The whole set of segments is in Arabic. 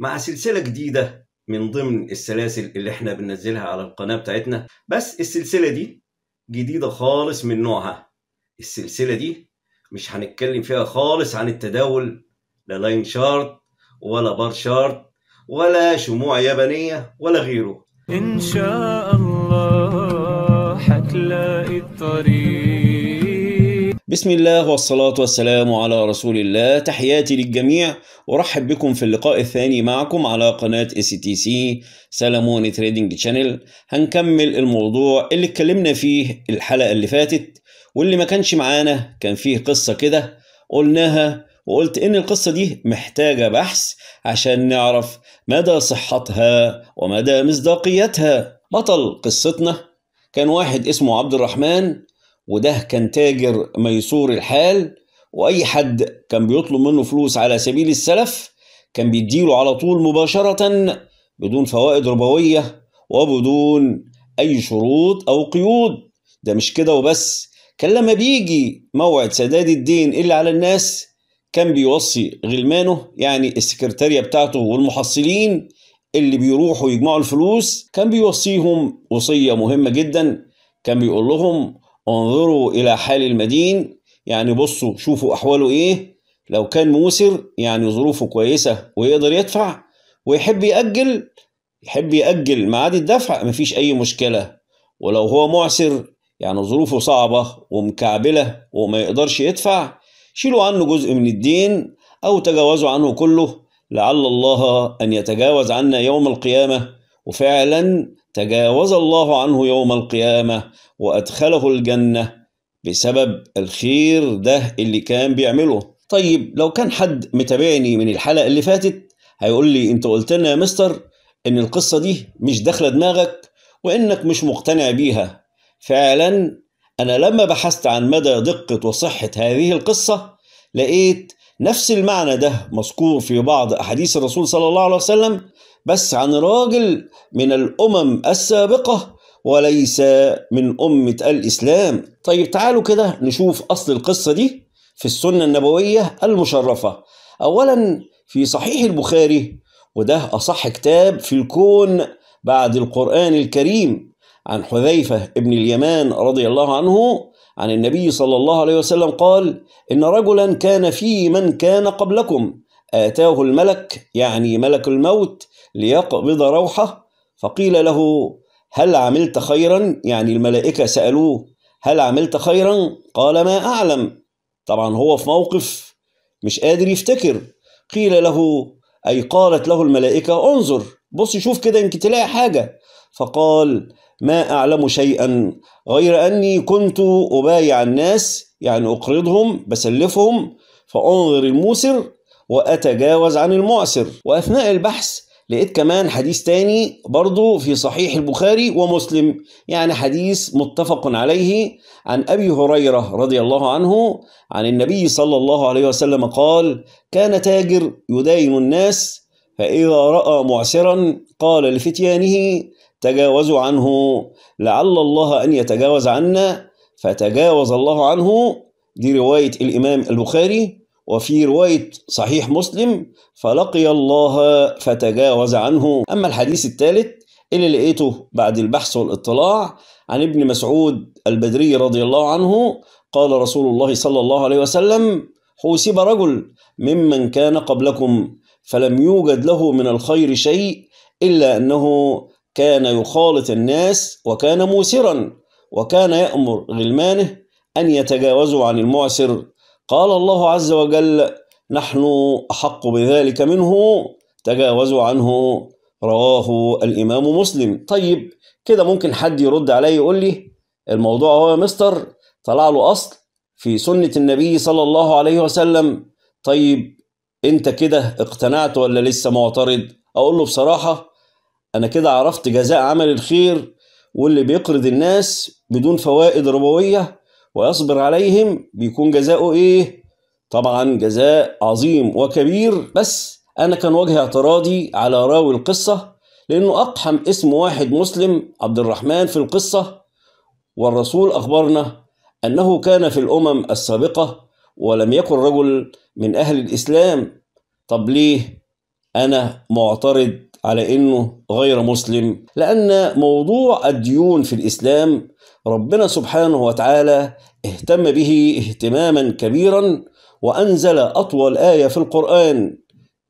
مع سلسلة جديدة من ضمن السلاسل اللي احنا بننزلها على القناة بتاعتنا بس السلسلة دي جديدة خالص من نوعها السلسلة دي مش هنتكلم فيها خالص عن التداول لا لاين شارت ولا بار شارت ولا شموع يابانية ولا غيره إن شاء الله هتلاقي الطريق بسم الله والصلاة والسلام على رسول الله تحياتي للجميع ورحب بكم في اللقاء الثاني معكم على قناة اس تي سي سلمون تريدنج تشانل هنكمل الموضوع اللي اتكلمنا فيه الحلقة اللي فاتت واللي ما كانش معانا كان فيه قصة كده قلناها وقلت إن القصة دي محتاجة بحث عشان نعرف مدى صحتها ومدى مصداقيتها بطل قصتنا كان واحد اسمه عبد الرحمن وده كان تاجر ميسور الحال واي حد كان بيطلب منه فلوس على سبيل السلف كان بيديله على طول مباشره بدون فوائد ربويه وبدون اي شروط او قيود ده مش كده وبس كان لما بيجي موعد سداد الدين اللي على الناس كان بيوصي غلمانه يعني السكرتارية بتاعته والمحصلين اللي بيروحوا يجمعوا الفلوس كان بيوصيهم وصية مهمة جدا كان بيقول لهم انظروا إلى حال المدين يعني بصوا شوفوا أحواله إيه لو كان موسر يعني ظروفه كويسة ويقدر يدفع ويحب يأجل يحب يأجل ميعاد الدفع مفيش أي مشكلة ولو هو معسر يعني ظروفه صعبة ومكعبلة وما يقدرش يدفع شيلوا عنه جزء من الدين أو تجاوزوا عنه كله لعل الله أن يتجاوز عنا يوم القيامة وفعلا تجاوز الله عنه يوم القيامة وأدخله الجنة بسبب الخير ده اللي كان بيعمله طيب لو كان حد متابعني من الحلقة اللي فاتت هيقول لي انت قلت لنا يا مستر ان القصة دي مش داخلة دماغك وانك مش مقتنع بيها فعلا انا لما بحثت عن مدى دقة وصحة هذه القصة لقيت نفس المعنى ده مذكور في بعض احاديث الرسول صلى الله عليه وسلم بس عن راجل من الأمم السابقة وليس من أمة الإسلام طيب تعالوا كده نشوف أصل القصة دي في السنة النبوية المشرفة أولا في صحيح البخاري وده أصح كتاب في الكون بعد القرآن الكريم عن حذيفة ابن اليمان رضي الله عنه عن النبي صلى الله عليه وسلم قال إن رجلا كان في من كان قبلكم آتاه الملك يعني ملك الموت ليقبض روحه فقيل له هل عملت خيرا يعني الملائكة سألوه هل عملت خيرا قال ما أعلم طبعا هو في موقف مش قادر يفتكر قيل له أي قالت له الملائكة انظر بص شوف كده يمكن تلاقي حاجة فقال ما أعلم شيئا غير أني كنت أبايع الناس يعني أقرضهم بسلفهم فأنظر الموسر وأتجاوز عن المعسر وأثناء البحث لقيت كمان حديث تاني برضه في صحيح البخاري ومسلم يعني حديث متفق عليه عن أبي هريرة رضي الله عنه عن النبي صلى الله عليه وسلم قال كان تاجر يداين الناس فإذا رأى معسرا قال لفتيانه تجاوزوا عنه لعل الله أن يتجاوز عنا فتجاوز الله عنه دي رواية الإمام البخاري وفي رواية صحيح مسلم فلقي الله فتجاوز عنه أما الحديث الثالث اللي لقيته بعد البحث والاطلاع عن ابن مسعود البدري رضي الله عنه قال رسول الله صلى الله عليه وسلم حوسب رجل ممن كان قبلكم فلم يوجد له من الخير شيء إلا أنه كان يخالط الناس وكان موسرا وكان يأمر غلمانه أن يتجاوزوا عن المعسر قال الله عز وجل نحن أحق بذلك منه تجاوزوا عنه رواه الإمام مسلم طيب كده ممكن حد يرد علي يقول لي الموضوع هو يا مستر طلع له أصل في سنة النبي صلى الله عليه وسلم طيب أنت كده اقتنعت ولا لسه معترض أقول له بصراحة أنا كده عرفت جزاء عمل الخير واللي بيقرض الناس بدون فوائد ربوية ويصبر عليهم بيكون جزاؤه إيه؟ طبعا جزاء عظيم وكبير بس أنا كان وجه اعتراضي على راوي القصة لأنه أقحم اسم واحد مسلم عبد الرحمن في القصة والرسول أخبرنا أنه كان في الأمم السابقة ولم يكن رجل من أهل الإسلام طب ليه أنا معترض على انه غير مسلم لان موضوع الديون في الاسلام ربنا سبحانه وتعالى اهتم به اهتماما كبيرا وانزل اطول ايه في القران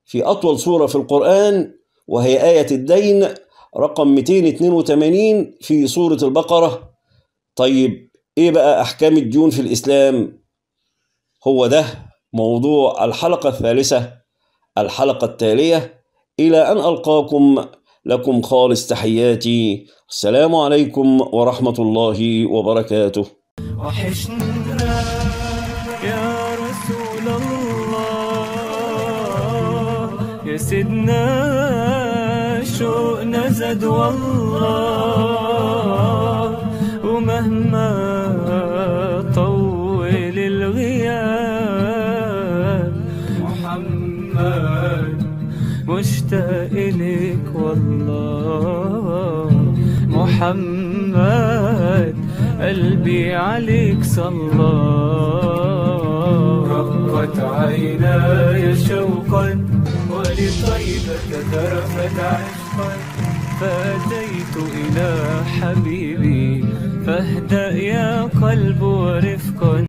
في اطول سوره في القران وهي ايه الدين رقم 282 في سوره البقره طيب ايه بقى احكام الديون في الاسلام هو ده موضوع الحلقه الثالثه الحلقه التاليه إلى أن ألقاكم لكم خالص تحياتي السلام عليكم ورحمة الله وبركاته وحشنا يا رسول الله يا سيدنا شوقنا زاد والله ومهما إليك والله محمد قلبي عليك صلى رقت عيناي شوقا ولطيبك ترفت عشقا فأتيت إلى حبيبي فاهدأ يا قلب ورفقا